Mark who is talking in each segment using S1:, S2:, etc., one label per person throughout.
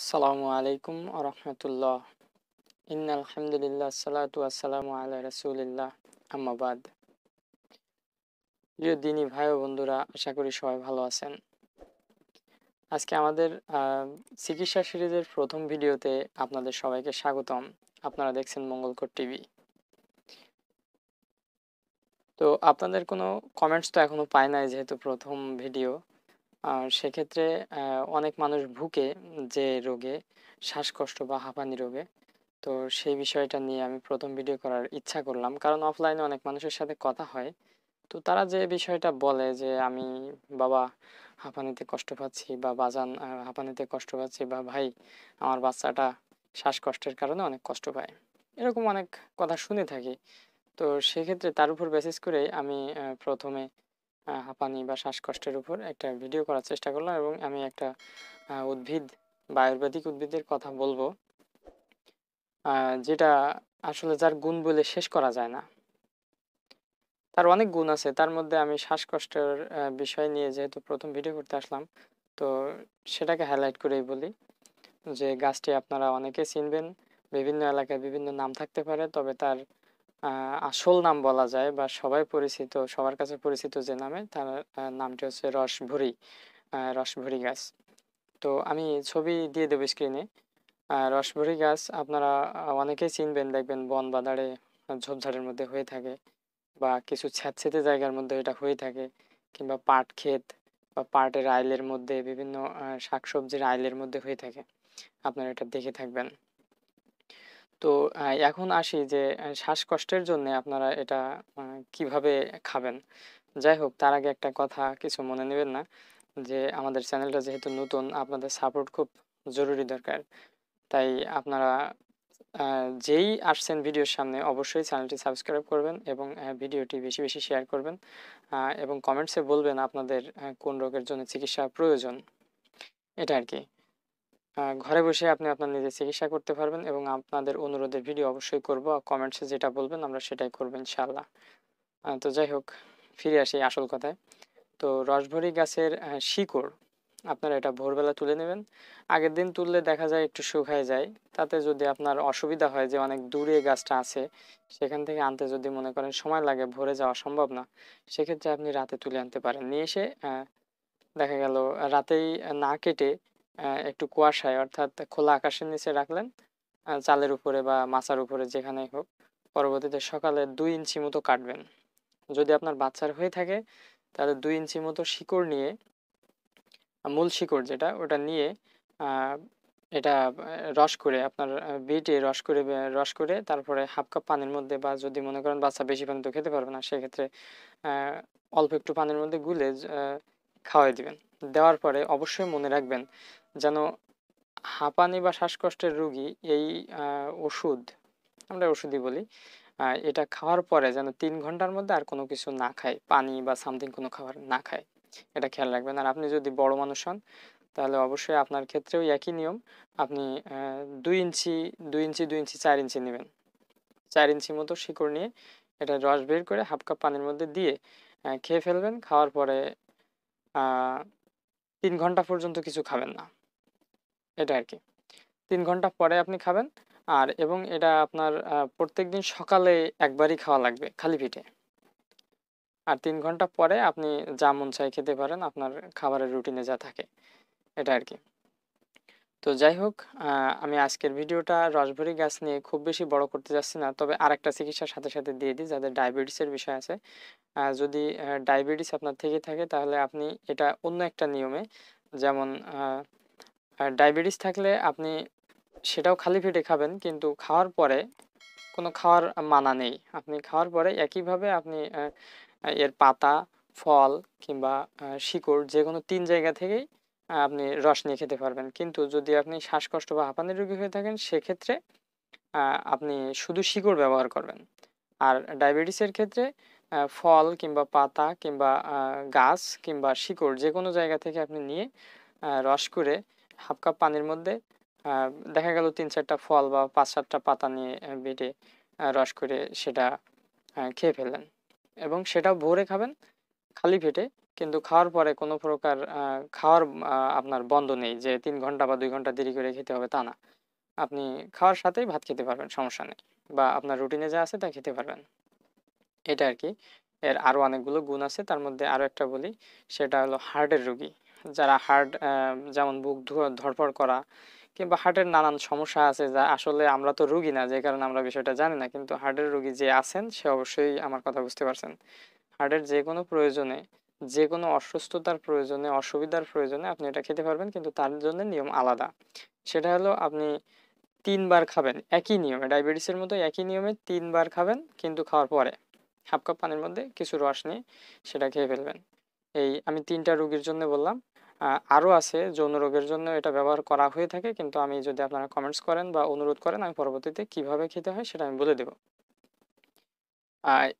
S1: আসসালামু আলাইকুম আরহামতুল্লাহ ইন আলহামদুলিল্লাহ সালাতু আসসালামু আল্লাহ রসুলিল্লাহ আহমাবাদ প্রিয় দিনী ভাই ও বন্ধুরা আশা করি সবাই ভালো আছেন আজকে আমাদের চিকিৎসা সিরিজের প্রথম ভিডিওতে আপনাদের সবাইকে স্বাগতম আপনারা দেখছেন মঙ্গলকর টিভি তো আপনাদের কোনো কমেন্টস তো এখনও পায় নাই যেহেতু প্রথম ভিডিও আর সেক্ষেত্রে অনেক মানুষ ভুগে যে রোগে শ্বাসকষ্ট বা হাঁপানি রোগে তো সেই বিষয়টা নিয়ে আমি প্রথম ভিডিও করার ইচ্ছা করলাম কারণ অফলাইনে অনেক মানুষের সাথে কথা হয় তো তারা যে বিষয়টা বলে যে আমি বাবা হাঁপানিতে কষ্ট পাচ্ছি বা বাজান হাঁপানিতে কষ্ট পাচ্ছি বা ভাই আমার বাচ্চাটা শ্বাসকষ্টের কারণে অনেক কষ্ট পায় এরকম অনেক কথা শুনে থাকি তো সেক্ষেত্রে তার উপর বেসিস করে আমি প্রথমে হাঁপানি বা শ্বাসকষ্টের উপর একটা ভিডিও করার চেষ্টা করলাম এবং আমি একটা উদ্ভিদ বা আয়ুর্বেদিক উদ্ভিদের কথা বলবো যেটা আসলে যার গুণ বলে শেষ করা যায় না তার অনেক গুণ আছে তার মধ্যে আমি শ্বাসকষ্টের বিষয় নিয়ে যেহেতু প্রথম ভিডিও করতে আসলাম তো সেটাকে হাইলাইট করেই বলি যে গাছটি আপনারা অনেকে চিনবেন বিভিন্ন এলাকায় বিভিন্ন নাম থাকতে পারে তবে তার আসল নাম বলা যায় বা সবাই পরিচিত সবার কাছে পরিচিত যে নামে তার নামটি হচ্ছে রসভরি রসভরি গাছ তো আমি ছবি দিয়ে দেবো স্ক্রিনে রসভরি গাছ আপনারা অনেকেই চিনবেন দেখবেন বন বাদারে ঝোপঝাড়ের মধ্যে হয়ে থাকে বা কিছু ছ্যাঁতছেঁতে জায়গার মধ্যে এটা হয়ে থাকে কিংবা পাট ক্ষেত বা পাটের আইলের মধ্যে বিভিন্ন শাকসবজির আইলের মধ্যে হয়ে থাকে আপনারা এটা দেখে থাকবেন তো এখন আসি যে শ্বাসকষ্টের জন্য আপনারা এটা কিভাবে খাবেন যাই হোক তার আগে একটা কথা কিছু মনে নেবেন না যে আমাদের চ্যানেলটা যেহেতু নতুন আপনাদের সাপোর্ট খুব জরুরি দরকার তাই আপনারা যেই আসছেন ভিডিওর সামনে অবশ্যই চ্যানেলটি সাবস্ক্রাইব করবেন এবং ভিডিওটি বেশি বেশি শেয়ার করবেন এবং কমেন্টসে বলবেন আপনাদের কোন রোগের জন্য চিকিৎসা প্রয়োজন এটা আর কি ঘরে বসে আপনি আপনার নিজে চিকিৎসা করতে পারবেন এবং আপনাদের অনুরোধের ভিডিও অবশ্যই করব আর কমেন্টসে যেটা বলবেন আমরা সেটাই করবো ইনশাল্লাহ তো যাই হোক ফিরে আসি আসল কথায় তো রসভরি গাছের শিকড় আপনারা এটা ভোরবেলা তুলে নেবেন আগের দিন তুললে দেখা যায় একটু শুকায় যায় তাতে যদি আপনার অসুবিধা হয় যে অনেক দূরে গাছটা আছে সেখান থেকে আনতে যদি মনে করেন সময় লাগে ভোরে যাওয়া সম্ভব না সেক্ষেত্রে আপনি রাতে তুলে আনতে পারেন নিয়ে এসে দেখা গেল রাতেই না কেটে একটু কুয়াশায় অর্থাৎ খোলা আকাশের নিচে রাখলেন চালের উপরে বা মাছার উপরে যেখানেই হোক পরবর্তীতে সকালে দুই ইঞ্চি মতো কাটবেন যদি আপনার বাচ্চার হয়ে থাকে তাহলে দুই ইঞ্চি মতো শিকড় নিয়ে মূল শিকড় যেটা ওটা নিয়ে এটা রস করে আপনার বিটে রস করে রস করে তারপরে হাফ কাপ পানির মধ্যে বা যদি মনে করেন বাচ্চা বেশি পানি তো খেতে পারবে না সেক্ষেত্রে অল্প একটু পানির মধ্যে গুলে খাওয়াই দিবেন দেওয়ার পরে অবশ্যই মনে রাখবেন যেন হাঁপানি বা শ্বাসকষ্টের রুগী এই ওষুধ আমরা ওষুধই বলি এটা খাওয়ার পরে যেন তিন ঘন্টার মধ্যে আর কোনো কিছু না খায় পানি বা সামথিং কোনো খাবার না খায় এটা খেয়াল রাখবেন আর আপনি যদি বড় মানুষ হন তাহলে অবশ্যই আপনার ক্ষেত্রেও একই নিয়ম আপনি দুই ইঞ্চি দুই ইঞ্চি দুই ইঞ্চি চার ইঞ্চি নেবেন চার ইঞ্চি মতো শিকড় নিয়ে এটা রস বের করে হাফ কাপ পানির মধ্যে দিয়ে খেয়ে ফেলবেন খাওয়ার পরে তিন ঘন্টা পর্যন্ত কিছু খাবেন না এটা আর কি তিন ঘন্টা পরে আপনি খাবেন আর এবং এটা আপনার প্রত্যেক দিন সকালে একবারই খাওয়া লাগবে খালি পিঠে আর তিন ঘন্টা পরে আপনি যা মন চাই খেতে পারেন আপনার খাবারের রুটিনে যা থাকে এটা আর কি তো যাই হোক আমি আজকের ভিডিওটা রসভরি গাছ নিয়ে খুব বেশি বড় করতে যাচ্ছি না তবে আর একটা চিকিৎসার সাথে সাথে দিয়ে দিই যাদের ডায়াবেটিসের বিষয় আছে যদি ডায়াবেটিস আপনার থেকে থাকে তাহলে আপনি এটা অন্য একটা নিয়মে যেমন ডায়াবেটিস থাকলে আপনি সেটাও খালি পেটে খাবেন কিন্তু খাওয়ার পরে কোনো খাওয়ার মানা নেই আপনি খাওয়ার পরে একইভাবে আপনি এর পাতা ফল কিংবা শিকড় যে কোনো তিন জায়গা থেকেই আপনি রস নিয়ে খেতে পারবেন কিন্তু যদি আপনি শ্বাসকষ্ট বা হাঁপানির রোগী হয়ে থাকেন সেক্ষেত্রে আপনি শুধু শিকড় ব্যবহার করবেন আর ডায়াবেটিসের ক্ষেত্রে ফল কিংবা পাতা কিংবা গাছ কিংবা শিকড় যে কোনো জায়গা থেকে আপনি নিয়ে রস করে হাফ কাপ পানির মধ্যে দেখা গেল তিন চারটা ফল বা পাঁচ সাতটা পাতা নিয়ে বেটে রস করে সেটা খেয়ে ফেললেন এবং সেটা ভোরে খাবেন খালি পেটে কিন্তু খাওয়ার পরে কোনো প্রকার খাওয়ার আপনার বন্ধ নেই যে তিন ঘন্টা বা দুই ঘন্টা দেরি করে খেতে হবে তা না আপনি খাওয়ার সাথেই ভাত খেতে পারবেন সমস্যা নেই বা আপনার রুটিনে যা আছে তা খেতে পারবেন এটা আর কি এর আরও অনেকগুলো গুণ আছে তার মধ্যে আরও একটা বলি সেটা হলো হার্টের রুগী যারা হার্ট যেমন বুক ধরপড় করা কিংবা হার্টের নানান সমস্যা আছে যা আসলে আমরা তো রুগী না যে কারণে আমরা বিষয়টা জানি না কিন্তু হার্টের রুগী যে আছেন সে অবশ্যই আমার কথা বুঝতে পারছেন হার্টের যে কোনো প্রয়োজনে যে কোনো অসুস্থতার প্রয়োজনে অসুবিধার প্রয়োজনে আপনি এটা খেতে পারবেন কিন্তু তার জন্য নিয়ম আলাদা সেটা হলো আপনি তিনবার খাবেন একই নিয়মে ডায়াবেটিসের মতো একই নিয়মে তিনবার খাবেন কিন্তু খাওয়ার পরে হাফ কাপ পানির মধ্যে কিছু রস নিয়ে সেটা খেয়ে ফেলবেন এই আমি তিনটা রোগীর জন্য বললাম আরও আছে যৌন রোগের জন্য এটা ব্যবহার করা হয়ে থাকে কিন্তু আমি যদি আপনারা কমেন্টস করেন বা অনুরোধ করেন আমি পরবর্তীতে কিভাবে খেতে হয় সেটা আমি বলে দেবো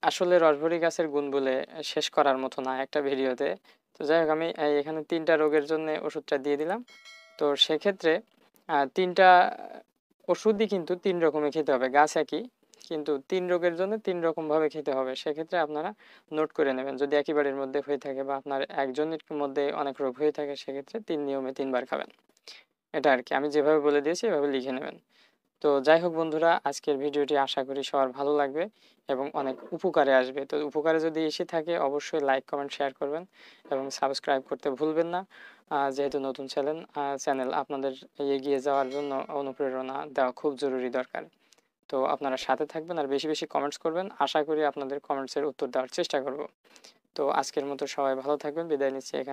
S1: আসলে রসভরি গাছের গুণ বলে শেষ করার মতো না একটা ভিডিওতে তো যাই হোক আমি এখানে তিনটা রোগের জন্য ওষুধটা দিয়ে দিলাম তো সেক্ষেত্রে তিনটা ওষুধই কিন্তু তিন রকমের খেতে হবে গাছ একই কিন্তু তিন রোগের জন্য তিন রকমভাবে খেতে হবে সেক্ষেত্রে আপনারা নোট করে নেবেন যদি একই বাড়ির মধ্যে হয়ে থাকে বা আপনার একজনের মধ্যে অনেক রোগ হয়ে থাকে সেক্ষেত্রে তিন নিয়মে তিনবার খাবেন এটা আর কি আমি যেভাবে বলে দিয়েছি এভাবে লিখে নেবেন তো যাই হোক বন্ধুরা আজকের ভিডিওটি আশা করি সবার ভালো লাগবে এবং অনেক উপকারে আসবে তো উপকারে যদি এসে থাকে অবশ্যই লাইক কমেন্ট শেয়ার করবেন এবং সাবস্ক্রাইব করতে ভুলবেন না যেহেতু নতুন চ্যানেল চ্যানেল আপনাদের এগিয়ে যাওয়ার জন্য অনুপ্রেরণা দেওয়া খুব জরুরি দরকার তো আপনারা সাথে থাকবেন আর বেশি বেশি কমেন্টস করবেন আশা করি আপনাদের কমেন্টসের উত্তর দেওয়ার চেষ্টা করব তো আজকের মতো সবাই ভালো থাকবেন বিদায় নিচ্ছি এখানে